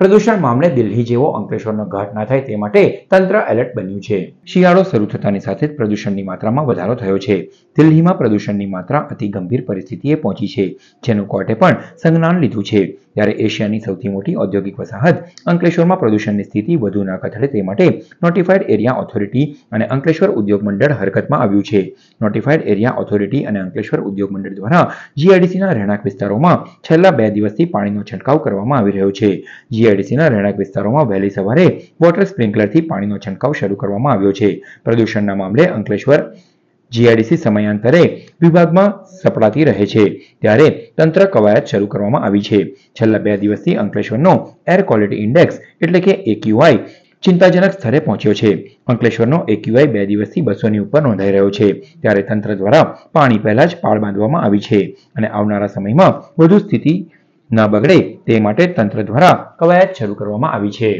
પ્રદૂષણ મામલે દિલ્હી જેવો અંકલેશ્વરનો ઘાટ ના થાય તે માટે તંત્ર એલર્ટ બન્યું છે શિયાળો શરૂ થતાની સાથે જ પ્રદૂષણની માત્રામાં વધારો થયો છે દિલ્હીમાં પ્રદૂષણની માત્રા અતિ ગંભીર પરિસ્થિતિએ પહોંચી છે જેનું કોર્ટે પણ સંજ્ઞાન લીધું છે ત્યારે એશિયાની સૌથી મોટી ઔદ્યોગિક વસાહત અંકલેશ્વરમાં પ્રદૂષણની સ્થિતિ વધુ ના કથળે તે માટે નોટિફાઈડ એરિયા ઓથોરિટી અને અંકલેશ્વર ઉદ્યોગ મંડળ હરકતમાં આવ્યું છે નોટિફાઈડ એરિયા ઓથોરિટી અને અંકલેશ્વર ઉદ્યોગ મંડળ દ્વારા જીઆઈડીસીના રહેણાંક વિસ્તારોમાં છેલ્લા બે દિવસથી પાણીનો છંટકાવ કરવામાં આવી રહ્યો છે જીઆઈડીસીના રહેણાંક વિસ્તારોમાં વહેલી સવારે વોટર સ્પ્રિંકલરથી પાણીનો છંટકાવ શરૂ કરવામાં આવ્યો છે પ્રદૂષણના મામલે અંકલેશ્વર જીઆઈડીસી સમયાંતરે વિભાગમાં સપડાતી રહે છે ત્યારે તંત્ર કવાયત શરૂ કરવામાં આવી છે છેલ્લા બે દિવસથી અંકલેશ્વરનો એર ક્વોલિટી ઇન્ડેક્સ એટલે કે એક્યુઆઈ ચિંતાજનક સ્તરે પહોંચ્યો છે અંકલેશ્વરનો એક્યુઆઈ બે દિવસથી બસોની ઉપર નોંધાઈ રહ્યો છે ત્યારે તંત્ર દ્વારા પાણી પહેલા જ પાળ બાંધવામાં આવી છે અને આવનારા સમયમાં વધુ સ્થિતિ ના બગડે તે માટે તંત્ર દ્વારા કવાયત શરૂ કરવામાં આવી છે